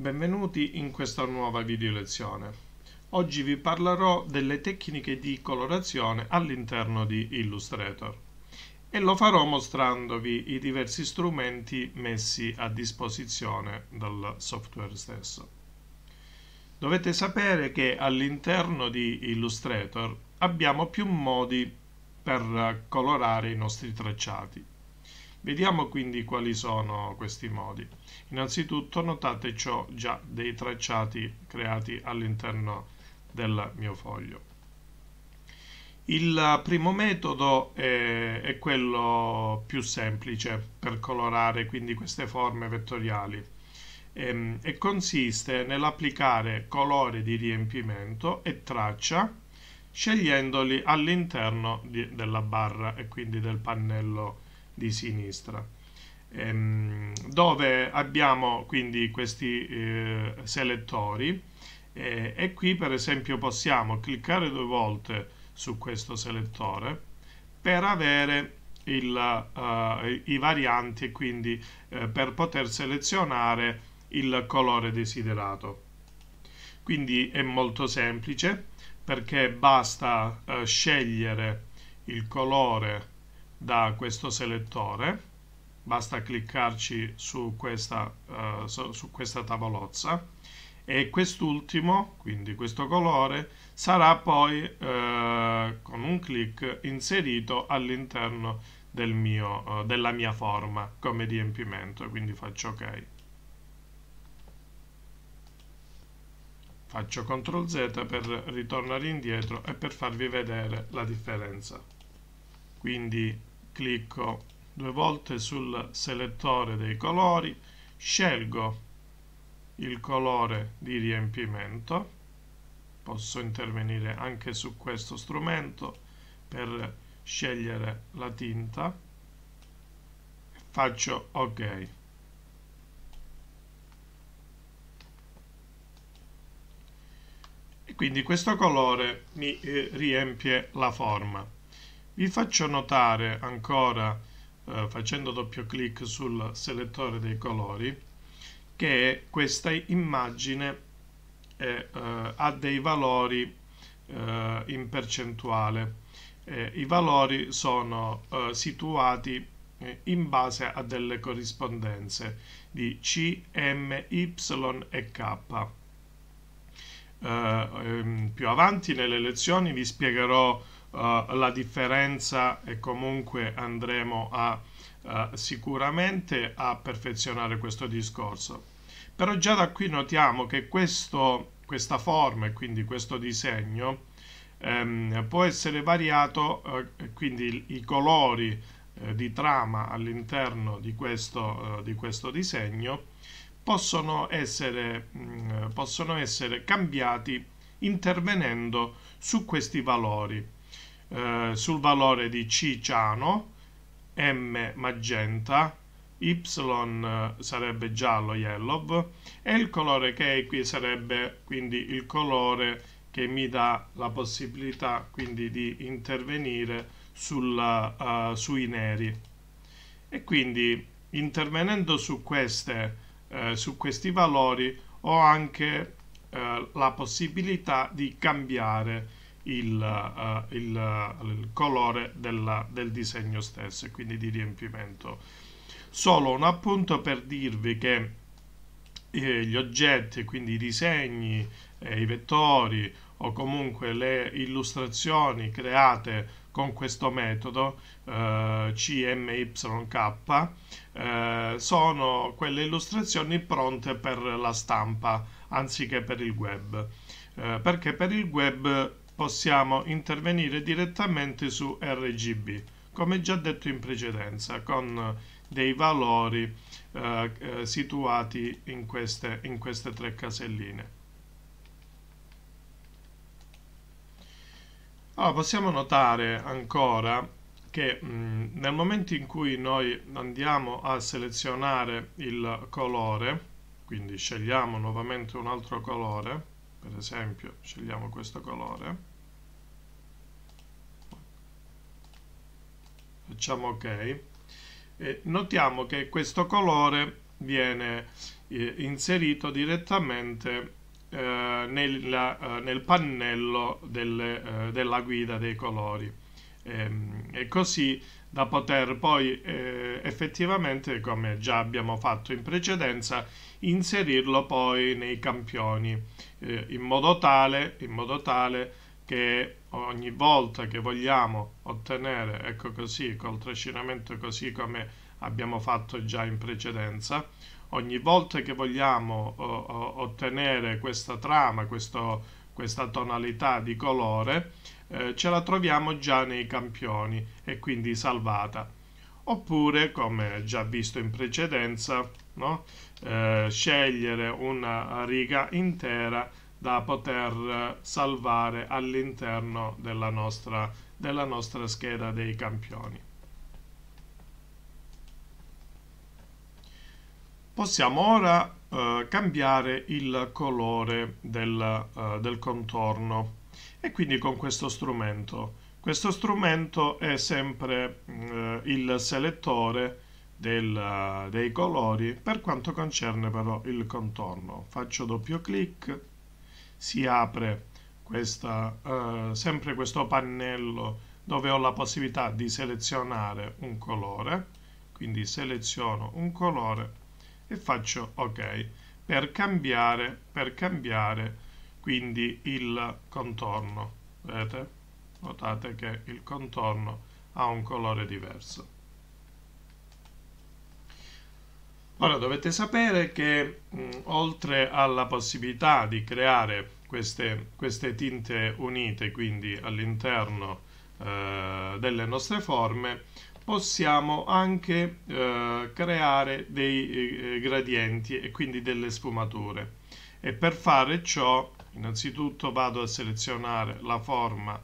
Benvenuti in questa nuova video lezione. Oggi vi parlerò delle tecniche di colorazione all'interno di Illustrator e lo farò mostrandovi i diversi strumenti messi a disposizione dal software stesso. Dovete sapere che all'interno di Illustrator abbiamo più modi per colorare i nostri tracciati Vediamo quindi quali sono questi modi. Innanzitutto notate ciò già dei tracciati creati all'interno del mio foglio. Il primo metodo è, è quello più semplice per colorare quindi queste forme vettoriali e, ehm, e consiste nell'applicare colore di riempimento e traccia scegliendoli all'interno della barra e quindi del pannello di sinistra ehm, dove abbiamo quindi questi eh, selettori eh, e qui per esempio possiamo cliccare due volte su questo selettore per avere il, uh, i varianti e quindi uh, per poter selezionare il colore desiderato. Quindi è molto semplice perché basta uh, scegliere il colore da questo selettore basta cliccarci su questa, uh, su questa tavolozza e quest'ultimo, quindi questo colore, sarà poi uh, con un clic inserito all'interno del uh, della mia forma come riempimento, quindi faccio ok. Faccio CTRL Z per ritornare indietro e per farvi vedere la differenza. Quindi clicco due volte sul selettore dei colori, scelgo il colore di riempimento, posso intervenire anche su questo strumento per scegliere la tinta, faccio ok. E quindi questo colore mi eh, riempie la forma. Vi faccio notare ancora eh, facendo doppio clic sul selettore dei colori che questa immagine è, eh, ha dei valori eh, in percentuale. Eh, I valori sono eh, situati eh, in base a delle corrispondenze di C, M, Y e K. Ehm, più avanti nelle lezioni vi spiegherò eh, la differenza e comunque andremo a eh, sicuramente a perfezionare questo discorso. Però già da qui notiamo che questo, questa forma e quindi questo disegno ehm, può essere variato, eh, quindi i, colori eh, di trama all'interno di, eh, di, questo disegno possono essere, mh, mm, possono essere cambiati intervenendo su questi valori. Eh, sul valore di C ciano, M magenta, Y eh, sarebbe giallo, yellow, e il colore che è qui sarebbe quindi il colore che mi dà la possibilità quindi di intervenire sulla, uh, eh, sui neri. E quindi intervenendo su, queste, uh, su questi valori ho anche uh, la possibilità di cambiare il, uh, il, uh, il colore della, del disegno stesso e quindi di riempimento. Solo un appunto per dirvi che eh, gli oggetti, quindi i disegni, eh, i vettori o comunque le illustrazioni create con questo metodo eh, CMYK eh, sono quelle illustrazioni pronte per la stampa anziché per il web eh, perché per il web possiamo intervenire direttamente su RGB come già detto in precedenza con dei valori eh, eh, situati in queste, in queste tre caselline Allora, possiamo notare ancora che mh, nel momento in cui noi andiamo a selezionare il colore, quindi scegliamo nuovamente un altro colore, per esempio scegliamo questo colore, facciamo ok eh, notiamo che questo colore viene eh, inserito direttamente eh, nella, eh, nel pannello del, eh, della guida dei colori ehm, e così da poter poi eh, effettivamente, come già abbiamo fatto in precedenza, inserirlo poi nei campioni eh, in modo tale, in modo tale che ogni volta che vogliamo ottenere, ecco così, col trascinamento così come abbiamo fatto già in precedenza, ogni volta che vogliamo o, o, ottenere questa trama, questo, questa tonalità di colore, eh, ce la troviamo già nei campioni e quindi salvata. Oppure, come già visto in precedenza, no? eh, scegliere una riga intera da poter salvare all'interno della nostra, della nostra scheda dei campioni. Possiamo ora eh, cambiare il colore del, eh, del contorno e quindi con questo strumento. Questo strumento è sempre eh, il selettore del, dei colori per quanto concerne però il contorno. Faccio doppio clic si apre questa, eh, sempre questo pannello dove ho la possibilità di selezionare un colore quindi seleziono un colore e faccio ok per cambiare, per cambiare quindi il contorno vedete notate che il contorno ha un colore diverso Ora dovete sapere che mh, mm, oltre alla possibilità di creare queste, queste tinte unite quindi all'interno eh, delle nostre forme possiamo anche eh, creare dei eh, gradienti e quindi delle sfumature e per fare ciò innanzitutto vado a selezionare la forma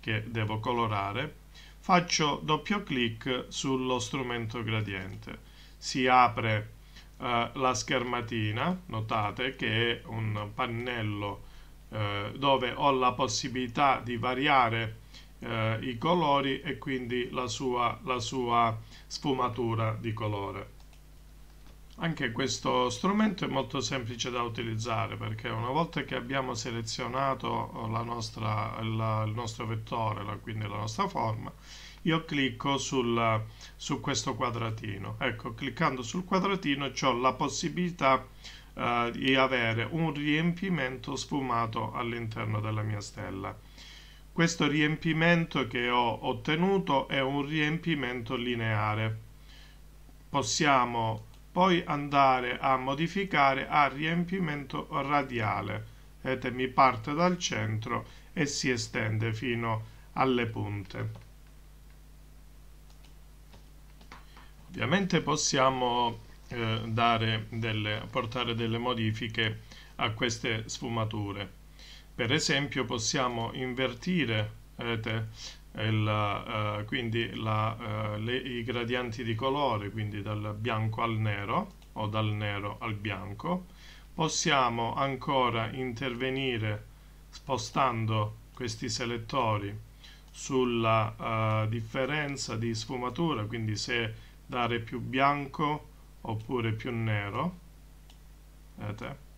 che devo colorare faccio doppio clic sullo strumento gradiente si apre eh, la schermatina, notate che è un pannello eh, dove ho la possibilità di variare eh, i colori e quindi la sua, la sua sfumatura di colore. Anche questo strumento è molto semplice da utilizzare perché una volta che abbiamo selezionato la nostra, la, il nostro vettore, quindi la nostra forma, io clicco sul, su questo quadratino. Ecco, cliccando sul quadratino ho la possibilità eh, di avere un riempimento sfumato all'interno della mia stella. Questo riempimento che ho ottenuto è un riempimento lineare. Possiamo poi andare a modificare a riempimento radiale. Vedete, mi parte dal centro e si estende fino alle punte. Ovviamente possiamo eh, delle, portare delle modifiche a queste sfumature. Per esempio possiamo invertire vedete, il, eh, quindi la, eh, le, i gradienti di colore, quindi dal bianco al nero o dal nero al bianco. Possiamo ancora intervenire spostando questi selettori sulla eh, differenza di sfumatura, quindi se dare più bianco oppure più nero vedete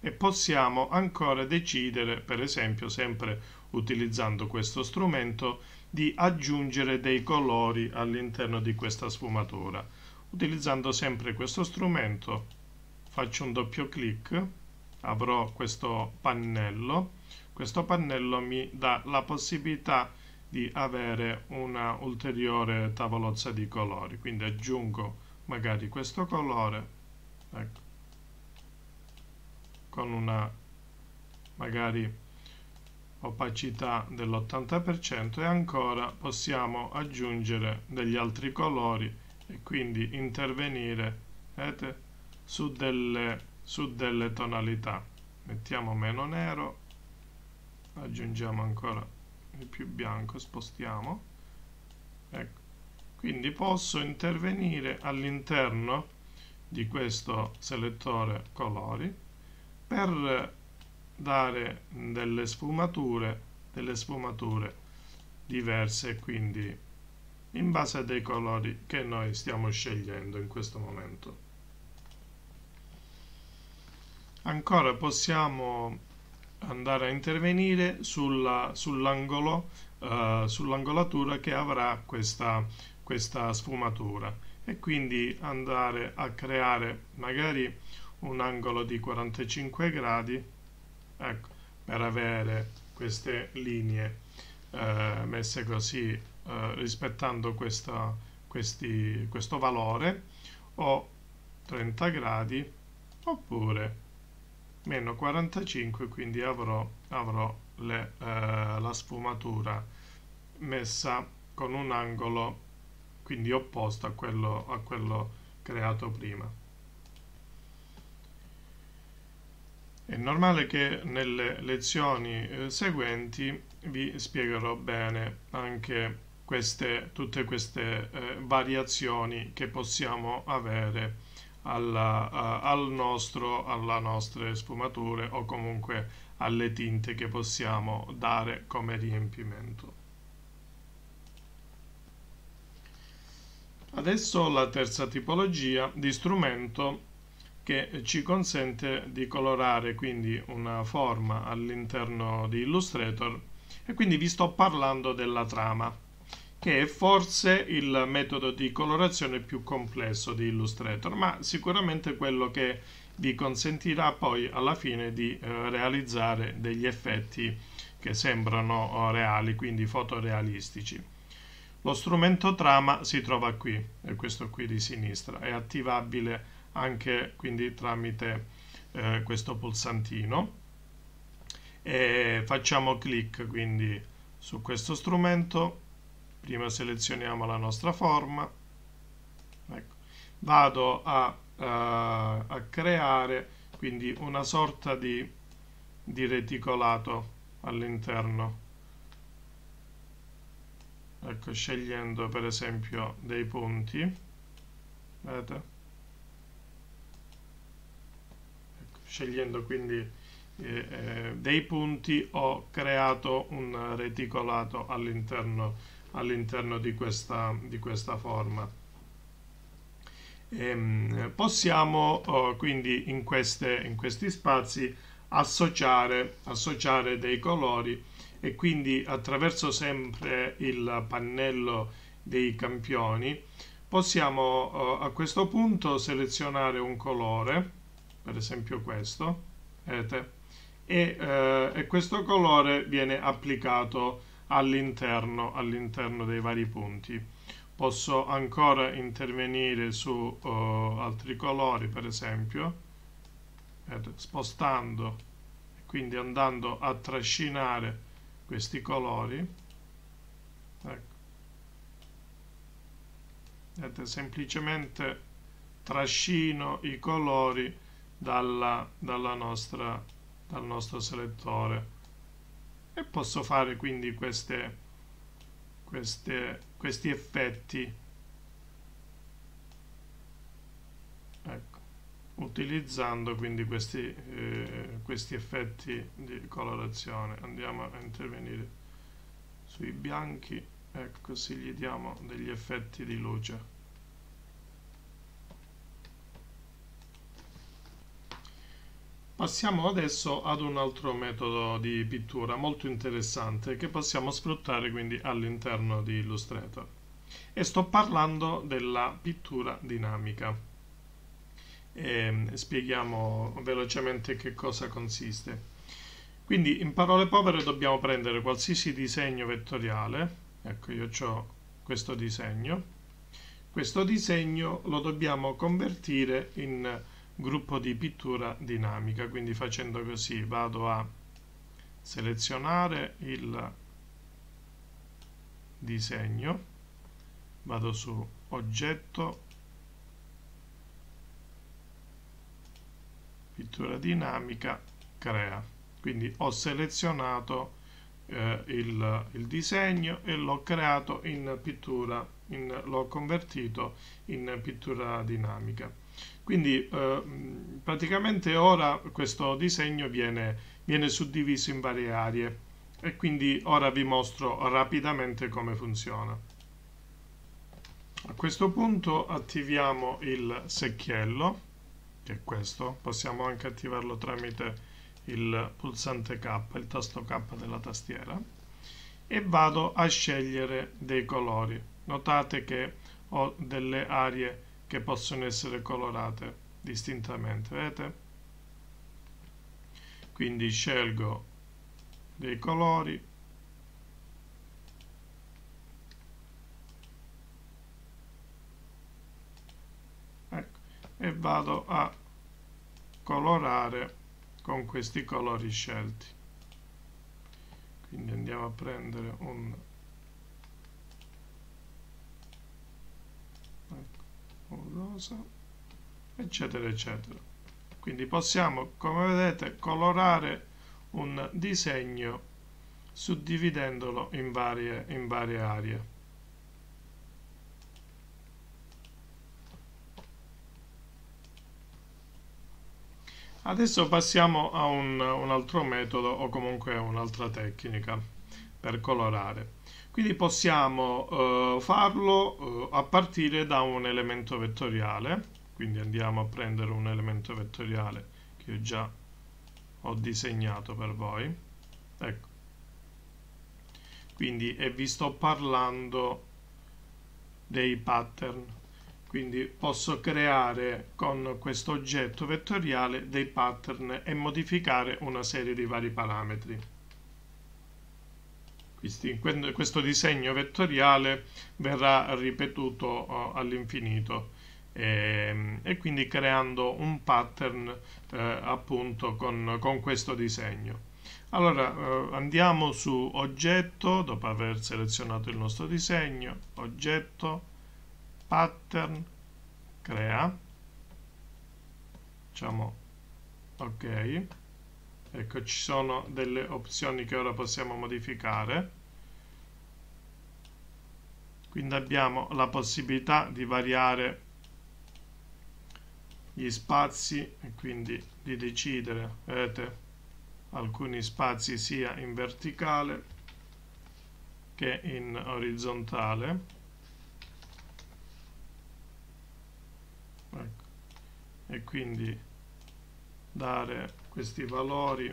e possiamo ancora decidere per esempio sempre utilizzando questo strumento di aggiungere dei colori all'interno di questa sfumatura utilizzando sempre questo strumento faccio un doppio clic avrò questo pannello questo pannello mi dà la possibilità di di avere una ulteriore tavolozza di colori quindi aggiungo magari questo colore ecco, con una magari opacità dell'80% e ancora possiamo aggiungere degli altri colori e quindi intervenire vedete, su, delle, su delle tonalità mettiamo meno nero aggiungiamo ancora è più bianco, spostiamo. Ecco. Quindi posso intervenire all'interno di questo selettore colori per dare delle sfumature, delle sfumature diverse, quindi in base ai colori che noi stiamo scegliendo in questo momento. Ancora possiamo andare a intervenire sull'angolo, uh, sull'angolatura che avrà questa, questa sfumatura e quindi andare a creare magari un angolo di 45 gradi ecco, per avere queste linee eh, messe così eh, rispettando questa, questi, questo valore o 30 gradi oppure meno 45 quindi avrò, avrò le, eh, la sfumatura messa con un angolo quindi opposto a quello, a quello creato prima è normale che nelle lezioni eh, seguenti vi spiegherò bene anche queste, tutte queste eh, variazioni che possiamo avere alla, a, al nostro, alle nostre sfumature o comunque alle tinte che possiamo dare come riempimento. Adesso la terza tipologia di strumento che ci consente di colorare quindi una forma all'interno di Illustrator e quindi vi sto parlando della trama che è forse il metodo di colorazione più complesso di Illustrator, ma sicuramente quello che vi consentirà poi alla fine di eh, realizzare degli effetti che sembrano eh, reali, quindi fotorealistici. Lo strumento trama si trova qui, è questo qui di sinistra, è attivabile anche quindi tramite eh, questo pulsantino. E facciamo clic quindi su questo strumento prima selezioniamo la nostra forma ecco. vado a, a, eh, a, creare quindi una sorta di, di reticolato all'interno ecco scegliendo per esempio dei punti vedete ecco, scegliendo quindi eh, eh, dei punti ho creato un reticolato all'interno all'interno di questa, di questa forma. E, ehm, possiamo oh, quindi in, queste, in, questi spazi associare, associare dei colori e quindi attraverso sempre il pannello dei campioni possiamo eh, a questo punto selezionare un colore per esempio questo vedete, e, eh, e questo colore viene applicato all'interno, all'interno dei vari punti. Posso ancora intervenire su uh, altri colori, per esempio, per, spostando e quindi andando a trascinare questi colori. Ecco. Vedete, semplicemente trascino i colori dalla, dalla nostra, dal nostro selettore e posso fare quindi queste, queste, questi effetti ecco, utilizzando quindi questi, eh, questi effetti di colorazione andiamo a intervenire sui bianchi ecco così gli diamo degli effetti di luce Passiamo adesso ad un altro metodo di pittura molto interessante che possiamo sfruttare quindi all'interno di Illustrator e sto parlando della pittura dinamica. E ehm, spieghiamo velocemente che cosa consiste. Quindi in parole povere dobbiamo prendere qualsiasi disegno vettoriale, ecco io ho questo disegno, questo disegno lo dobbiamo convertire in gruppo di pittura dinamica quindi facendo così vado a selezionare il disegno vado su oggetto pittura dinamica crea quindi ho selezionato eh, il, il, disegno e l'ho creato in pittura l'ho convertito in pittura dinamica quindi eh, praticamente ora questo disegno viene, viene suddiviso in varie aree e quindi ora vi mostro rapidamente come funziona. A questo punto attiviamo il secchiello, che è questo, possiamo anche attivarlo tramite il pulsante K, il tasto K della tastiera, e vado a scegliere dei colori. Notate che ho delle aree che possono essere colorate distintamente, vedete? Quindi scelgo dei colori ecco, e vado a colorare con questi colori scelti quindi andiamo a prendere un rosa eccetera eccetera quindi possiamo come vedete colorare un disegno suddividendolo in varie, in varie aree Adesso passiamo a un, un, altro metodo o comunque a un'altra tecnica per colorare. Quindi possiamo eh, farlo eh, a partire da un elemento vettoriale, quindi andiamo a prendere un elemento vettoriale che io già ho disegnato per voi. Ecco. Quindi e vi sto parlando dei pattern quindi posso creare con questo oggetto vettoriale dei pattern e modificare una serie di vari parametri questo disegno vettoriale verrà ripetuto eh, all'infinito e, ehm, e, quindi creando un pattern eh, appunto con, con, questo disegno. Allora eh, andiamo su oggetto dopo aver selezionato il nostro disegno, oggetto, pattern, crea, diciamo ok, ecco ci sono delle opzioni che ora possiamo modificare quindi abbiamo la possibilità di variare gli spazi e quindi di decidere vedete alcuni spazi sia in verticale che in orizzontale ecco. e quindi dare questi valori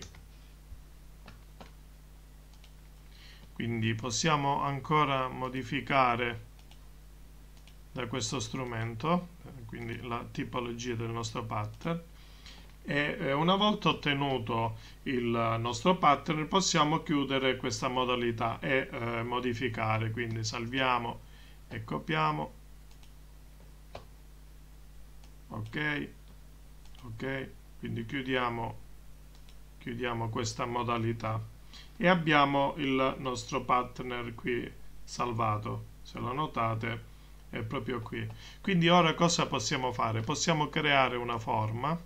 quindi possiamo ancora modificare da questo strumento quindi la tipologia del nostro pattern e eh, una volta ottenuto il nostro pattern possiamo chiudere questa modalità e eh, modificare quindi salviamo e copiamo ok ok quindi chiudiamo chiudiamo questa modalità e abbiamo il nostro partner qui salvato se lo notate è proprio qui quindi ora cosa possiamo fare possiamo creare una forma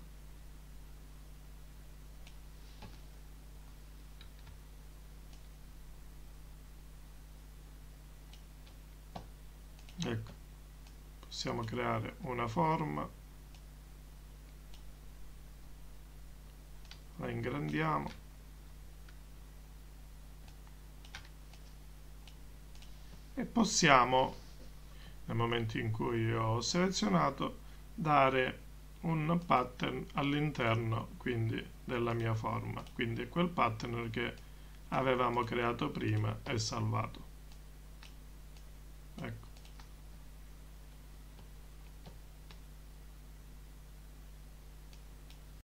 ecco possiamo creare una forma la ingrandiamo e possiamo, nel momento in cui io ho selezionato, dare un pattern all'interno quindi della mia forma, quindi quel pattern che avevamo creato prima e salvato.